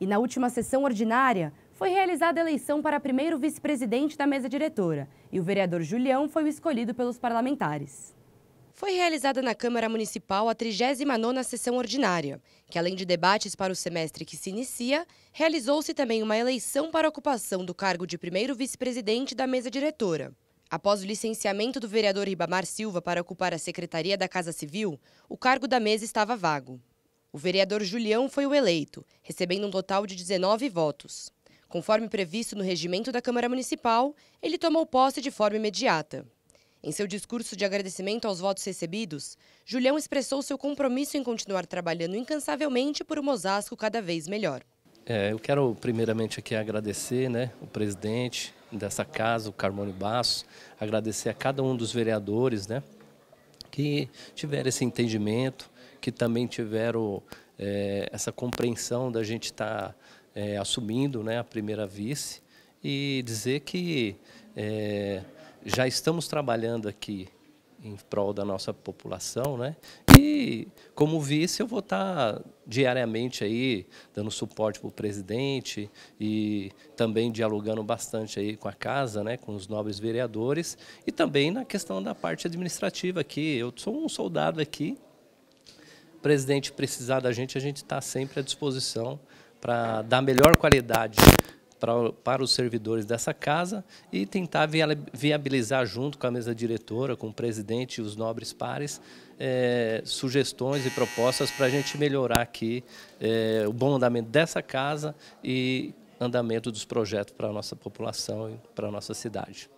E na última sessão ordinária, foi realizada a eleição para primeiro vice-presidente da mesa diretora e o vereador Julião foi o escolhido pelos parlamentares. Foi realizada na Câmara Municipal a 39ª sessão ordinária, que além de debates para o semestre que se inicia, realizou-se também uma eleição para ocupação do cargo de primeiro vice-presidente da mesa diretora. Após o licenciamento do vereador Ribamar Silva para ocupar a Secretaria da Casa Civil, o cargo da mesa estava vago. O vereador Julião foi o eleito, recebendo um total de 19 votos. Conforme previsto no regimento da Câmara Municipal, ele tomou posse de forma imediata. Em seu discurso de agradecimento aos votos recebidos, Julião expressou seu compromisso em continuar trabalhando incansavelmente por um Osasco cada vez melhor. É, eu quero primeiramente aqui agradecer né, o presidente dessa casa, o Carmone Basso, agradecer a cada um dos vereadores né, que tiveram esse entendimento, que também tiveram é, essa compreensão da gente estar tá, é, assumindo né, a primeira vice e dizer que é, já estamos trabalhando aqui em prol da nossa população, né? E como vice eu vou estar tá diariamente aí dando suporte para o presidente e também dialogando bastante aí com a casa, né, com os nobres vereadores e também na questão da parte administrativa aqui. Eu sou um soldado aqui presidente precisar da gente, a gente está sempre à disposição para dar melhor qualidade para, para os servidores dessa casa e tentar viabilizar junto com a mesa diretora, com o presidente e os nobres pares, é, sugestões e propostas para a gente melhorar aqui é, o bom andamento dessa casa e andamento dos projetos para a nossa população e para a nossa cidade.